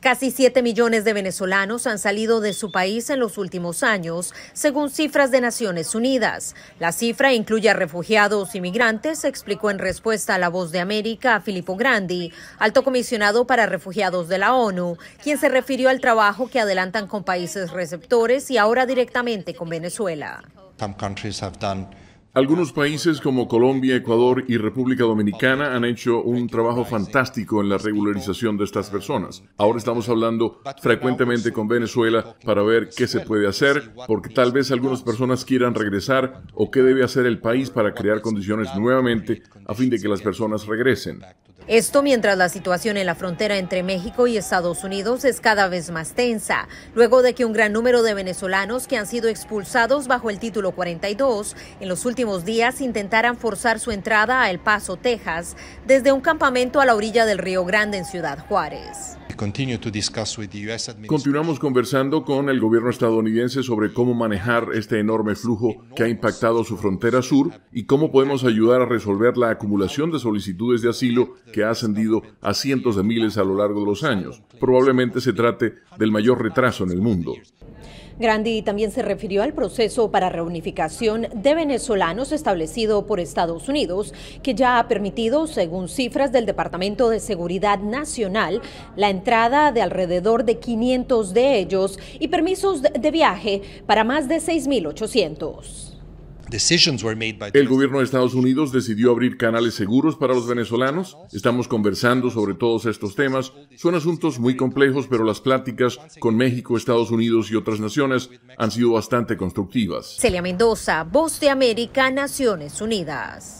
Casi siete millones de venezolanos han salido de su país en los últimos años, según cifras de Naciones Unidas. La cifra incluye a refugiados y migrantes, explicó en respuesta a La Voz de América Filippo Grandi, alto comisionado para refugiados de la ONU, quien se refirió al trabajo que adelantan con países receptores y ahora directamente con Venezuela. Algunos países como Colombia, Ecuador y República Dominicana han hecho un trabajo fantástico en la regularización de estas personas. Ahora estamos hablando frecuentemente con Venezuela para ver qué se puede hacer, porque tal vez algunas personas quieran regresar o qué debe hacer el país para crear condiciones nuevamente a fin de que las personas regresen. Esto mientras la situación en la frontera entre México y Estados Unidos es cada vez más tensa, luego de que un gran número de venezolanos que han sido expulsados bajo el título 42 en los últimos días intentaran forzar su entrada a El Paso, Texas, desde un campamento a la orilla del Río Grande en Ciudad Juárez. Continuamos conversando con el gobierno estadounidense sobre cómo manejar este enorme flujo que ha impactado su frontera sur y cómo podemos ayudar a resolver la acumulación de solicitudes de asilo que ha ascendido a cientos de miles a lo largo de los años probablemente se trate del mayor retraso en el mundo. Grandi también se refirió al proceso para reunificación de venezolanos establecido por Estados Unidos, que ya ha permitido, según cifras del Departamento de Seguridad Nacional, la entrada de alrededor de 500 de ellos y permisos de viaje para más de 6.800. El gobierno de Estados Unidos decidió abrir canales seguros para los venezolanos. Estamos conversando sobre todos estos temas. Son asuntos muy complejos, pero las pláticas con México, Estados Unidos y otras naciones han sido bastante constructivas. Celia Mendoza, Voz de América, Naciones Unidas.